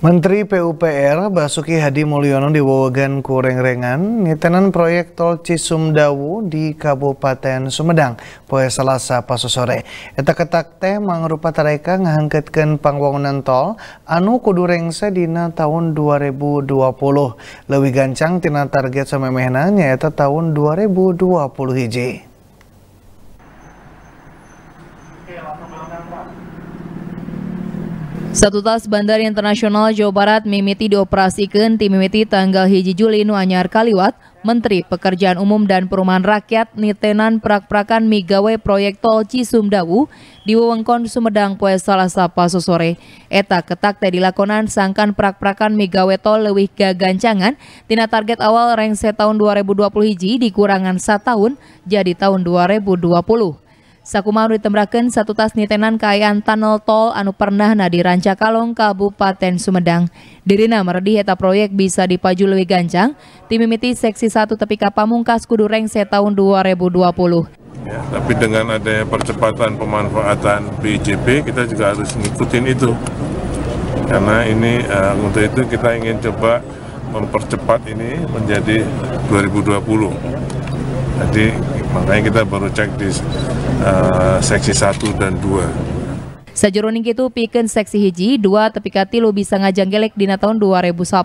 Menteri PUPR Basuki Hadi Mulyono di Wawagan rengan ngitenan proyek tol Cisumdawu di Kabupaten Sumedang poe Selasa pasu sore. Eta ketak teh mangrupa tareka ngahangkeutkeun pangwangunan tol anu kudu rengse dina tahun 2020. Leuwih gancang tina target samemehna nyaeta tahun 2020 hiji. Satu tas Bandar Internasional Jawa Barat mimiti dioperasikan tim mimiti tanggal hiji Juli nuanyar kaliwat Menteri Pekerjaan Umum dan Perumahan Rakyat nitenan prak-prakan migawe proyek tol Cisumdawu di wewengkon Sumedang poe Salasa paso sore. Eta ketak teh dilakonan sangkan prak-prakan migawe tol lewih gagancangan tina target awal rengse tahun 2020 hiji dikurangan tahun jadi tahun 2020. Sakumaru ditembrakeun satu tas nitenan kaayaan tunnel Tol anu pernah na di Ranca Kalong Kabupaten Sumedang. Dirina meredih eta proyek bisa dipaju leuwih gancang, timimiti seksi 1 ka pamungkas kudu rengse tahun 2020. Ya, tapi dengan adanya percepatan pemanfaatan BJP kita juga harus ngikutin itu. Karena ini uh, untuk itu kita ingin coba mempercepat ini menjadi 2020. Jadi makanya kita baru cek di uh, seksi 1 dan 2. Sajeroning itu piken seksi hiji dua tepi katilu bisa ngajang ngajanggelek dina tahun 2018.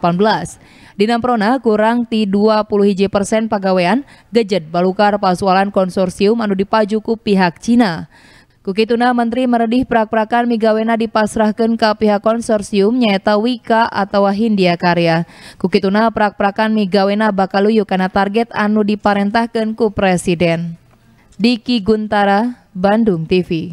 Dina prona kurang ti 20 hiji persen pegawaian gejet balukar pasualan konsorsium anu dipajuku pihak Cina. Kukituna Menteri meredih prak-prakan migawena dipasrahkan ke pihak konsorsium nyaita Wika atau Hindia Karya. Kukituna prak-prakan migawena bakal bakaluyu karena target anu diparentahkan ku Presiden. Diki Guntara, Bandung TV.